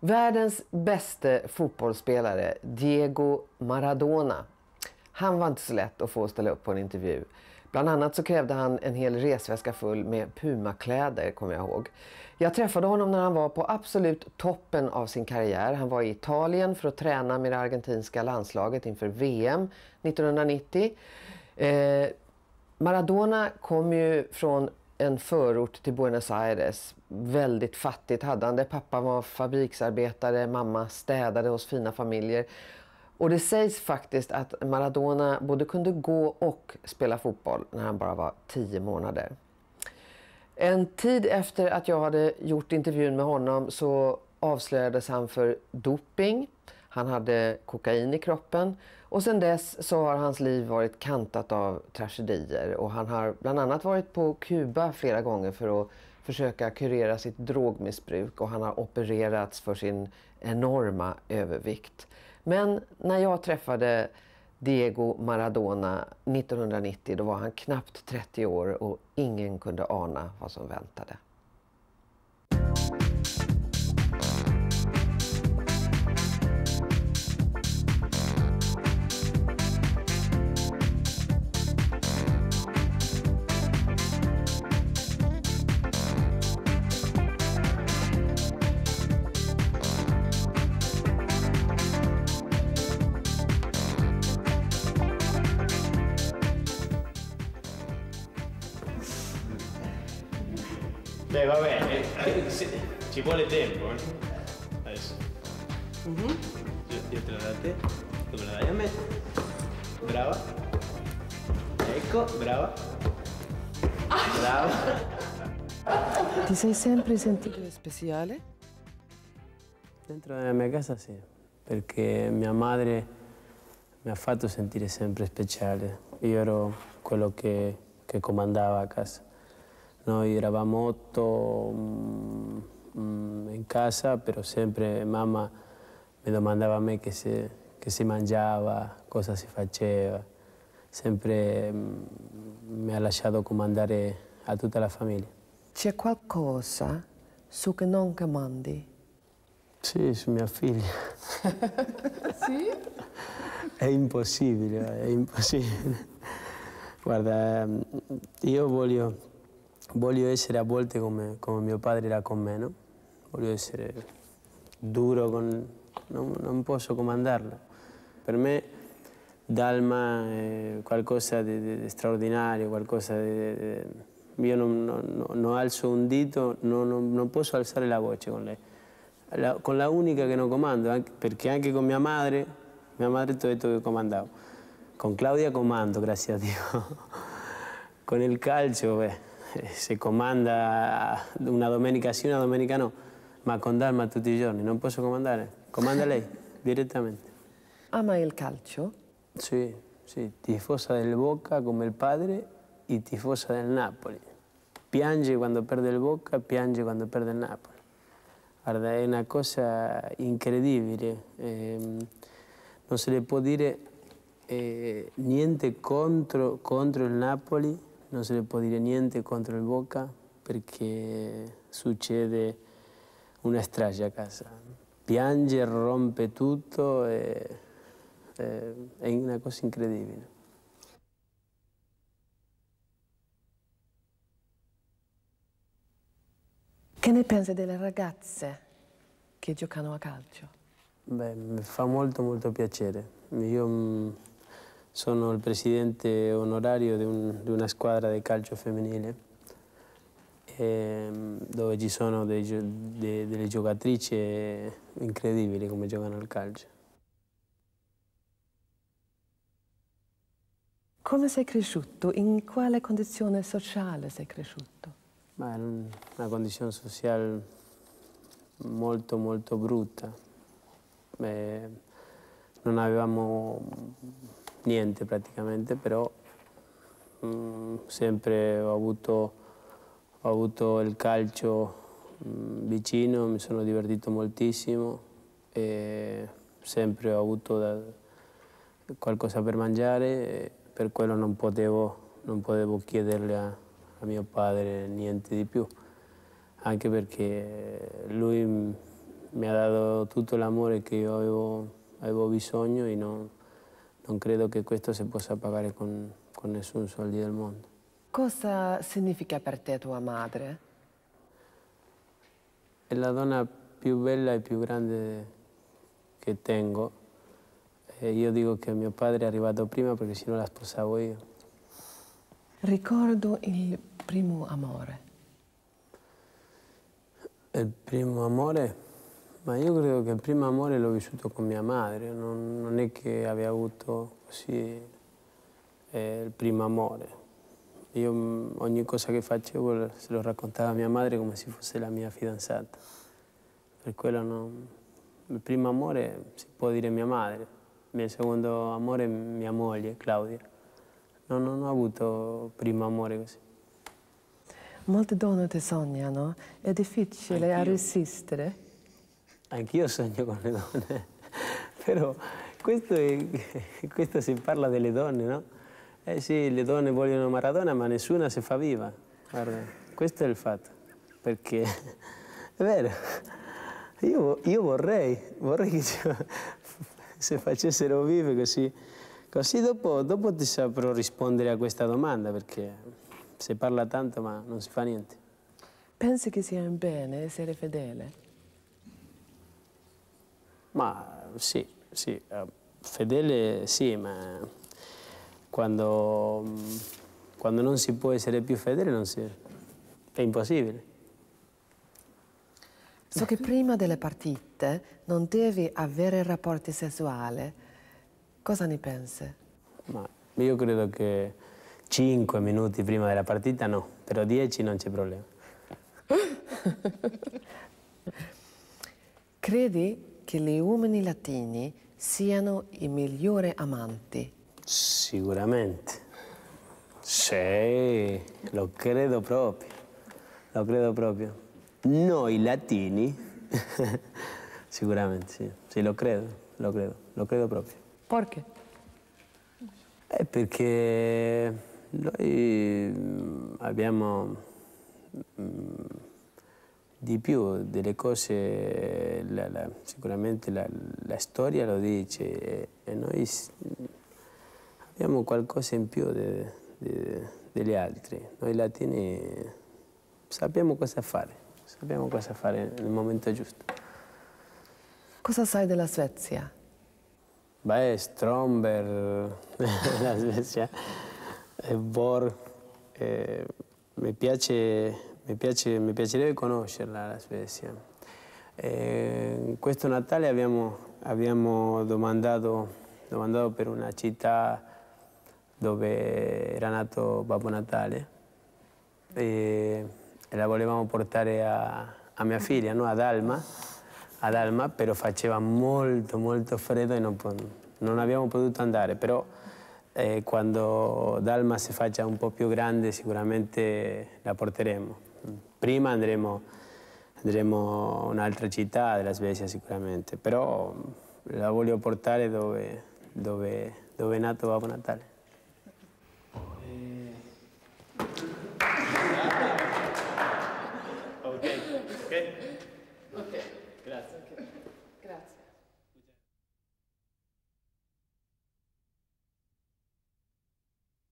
Världens bäste fotbollsspelare, Diego Maradona. Han var inte så lätt att få ställa upp på en intervju. Bland annat så krävde han en hel resväska full med Puma-kläder, kommer jag ihåg. Jag träffade honom när han var på absolut toppen av sin karriär. Han var i Italien för att träna med det argentinska landslaget inför VM 1990. Eh, Maradona kom ju från en förort till Buenos Aires. Väldigt fattigt hade han det. Pappa var fabriksarbetare, mamma städade hos fina familjer. Och det sägs faktiskt att Maradona både kunde gå och spela fotboll när han bara var tio månader. En tid efter att jag hade gjort intervjun med honom så avslöjades han för doping. Han hade kokain i kroppen och sedan dess så har hans liv varit kantat av tragedier och han har bland annat varit på Kuba flera gånger för att försöka kurera sitt drogmissbruk och han har opererats för sin enorma övervikt. Men när jag träffade Diego Maradona 1990 då var han knappt 30 år och ingen kunde ana vad som väntade. Beh, vabbè, eh, eh ci vuole tempo. Eh. Adesso. Uh mm-hmm. -huh. io, io, te la do a te, tu me la dai a me. Brava. Ecco, brava. Brava. Ti sei sempre sentito speciale? Dentro della mia casa sì, perché mia madre mi ha fatto sentire sempre speciale. Io ero quello che, che comandava a casa. Noi eravamo otto mm, mm, in casa, però sempre mamma mi domandava a me che si, che si mangiava, cosa si faceva. Sempre mm, mi ha lasciato comandare a tutta la famiglia. C'è qualcosa su che non comandi? Sì, su mia figlia. sì? È impossibile, è impossibile. Guarda, io voglio voglio ser, a volte como mi mio padre era con me, no? Voglio essere duro, con, no puedo posso comandarlo. Para me Dalma es eh, qualcosa extraordinario, algo de... straordinario, qualcosa di... io alzo un dito, no puedo posso alzare la voce con lei. con la única que no comando, porque perché con mi madre, mi madre todo esto que comandado Con Claudia comando, gracias a Dios. con el calcio, pues... se comanda una domenica sí, una domenica no, ma condarma tutti i giorni, non posso comandare, comanda lei directamente. Ama el calcio? Sí, sí. tifosa del Boca como el padre y e tifosa del Napoli. Piange cuando perde el Boca, piange cuando perde el Napoli. Guarda, è una cosa increíble. Ehm, no se le puede dire eh, niente contro, contro il Napoli, non se ne può dire niente contro il Boca perché succede una strage a casa. Piange, rompe tutto, e, e, è una cosa incredibile. Che ne pensi delle ragazze che giocano a calcio? Beh, mi fa molto molto piacere. Io mm, sono il presidente onorario di, un, di una squadra di calcio femminile ehm, dove ci sono dei, de, delle giocatrici incredibili come giocano al calcio. Come sei cresciuto? In quale condizione sociale sei cresciuto? Beh, una condizione sociale molto molto brutta. Beh, non avevamo niente praticamente, però mh, mm, sempre ho avuto, ho avuto, il calcio mh, mm, vicino, mi sono divertito moltissimo e sempre ho avuto da, qualcosa per mangiare, per quello non potevo, non potevo chiederle a, a mio padre niente di più, anche perché lui mm, mi ha dato tutto l'amore che io avevo, avevo bisogno e non non credo che questo si possa pagare con, con nessun soldi del mondo. Cosa significa per te tua madre? È la donna più bella e più grande che tengo. E io dico che mio padre è arrivato prima perché se no la sposavo io. Ricordo il primo amore. Il primo amore? Ma io credo che il primo amore l'ho vissuto con mia madre, non, non è che abbia avuto così eh, il primo amore. Io mm, ogni cosa che facevo se lo raccontava a mia madre come se fosse la mia fidanzata. Per quello non... il primo amore si può dire mia madre, il mio secondo amore è mia moglie, Claudia. No, non ho avuto primo amore così. Molte donne sognano, è difficile a resistere. Anch'io sogno con le donne, però questo, è, questo, si parla delle donne, no? Eh sì, le donne vogliono Maradona, ma nessuna si fa viva. Guarda, questo è il fatto, perché è vero, io, io vorrei, vorrei che ci, se facessero vive così, così dopo, dopo ti saprò rispondere a questa domanda, perché si parla tanto ma non si fa niente. Pensi che sia un bene essere fedele? Ma sì, sì, eh, fedele sì, ma quando, quando non si può essere più fedele non si, è impossibile. So che prima delle partite non devi avere rapporti sessuali. Cosa ne pensi? Ma io credo che 5 minuti prima della partita no, però 10 non c'è problema. Credi che gli uomini latini siano i migliori amanti? Sicuramente. Sì, lo credo proprio. Lo credo proprio. Noi latini, sicuramente, sì. sì, lo credo, lo credo, lo credo proprio. Perché? Eh, perché noi mm, abbiamo mm, di più delle cose, la, la, sicuramente la, la, storia lo dice e, e, noi abbiamo qualcosa in più de, de, degli altri. Noi latini sappiamo cosa fare, sappiamo cosa fare nel momento giusto. Cosa sai della Svezia? Beh, Stromberg, la Svezia, Borg. Eh, mi piace mi, piace, mi piacerebbe conoscerla la Svezia. Eh, questo Natale abbiamo, abbiamo domandato, domandato, per una città dove era nato Babbo Natale e, e la volevamo portare a, a mia figlia, no? ad, Alma, ad Alma, però faceva molto molto freddo e non, non abbiamo potuto andare, però eh, quando Dalma si faccia un po' più grande sicuramente la porteremo. prima andremo, otra un'altra de las Svezia seguramente. Pero la voglio portare dove, donde, donde è nato Babbo Natale.